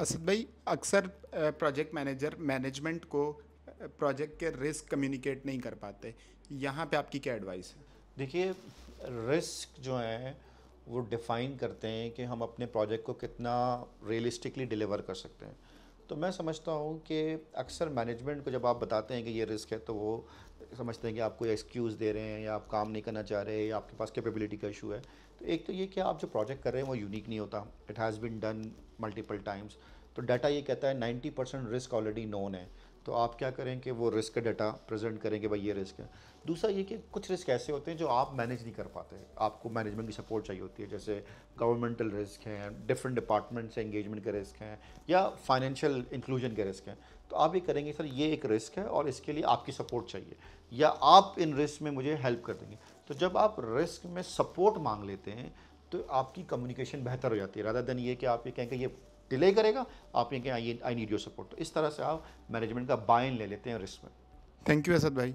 असद भाई अक्सर project manager management को प्रोजेक्ट के रिस्क कम्युनिकेट नहीं कर पाते यहाँ पे आपकी क्या एडवाइस है देखिए रिस्क जो है वो डिफ़ाइन करते हैं कि हम अपने प्रोजेक्ट को कितना रियलिस्टिकली डिलीवर कर सकते हैं तो मैं समझता हूँ कि अक्सर मैनेजमेंट को जब आप बताते हैं कि ये रिस्क है तो वो समझते हैं कि आपको एक्सक्यूज़ दे रहे हैं या आप काम नहीं करना चाह रहे हैं या आपके पास कैपेबिलिटी का इशू है तो एक तो ये कि आप जो प्रोजेक्ट कर रहे हैं वो यूनिक नहीं होता it has been done multiple times तो डाटा ये कहता है 90 परसेंट रिस्क ऑलरेडी नोन है तो आप क्या करें कि वो रिस्क डाटा प्रेजेंट करें कि भाई ये रिस्क है दूसरा ये कि कुछ रिस्क ऐसे होते हैं जो आप मैनेज नहीं कर पाते आपको मैनेजमेंट की सपोर्ट चाहिए होती है जैसे गवर्नमेंटल रिस्क हैं डिफरेंट डिपार्टमेंट से इंगेजमेंट के रिस्क हैं या फाइनेंशियल इंक्लूजन के रिस्क हैं तो आप ये करेंगे सर ये एक रिस्क है और इसके लिए आपकी सपोर्ट चाहिए या आप इन रिस्क में मुझे हेल्प कर देंगे तो जब आप रिस्क में सपोर्ट मांग लेते हैं तो आपकी कम्युनिकेशन बेहतर हो जाती है राधा देन ये कि आप ये कहें कि ये डिले करेगा आप ये आई नीड योर सपोर्ट तो इस तरह से आप मैनेजमेंट का बाइन ले लेते हैं रिस्क में थैंक यू असद भाई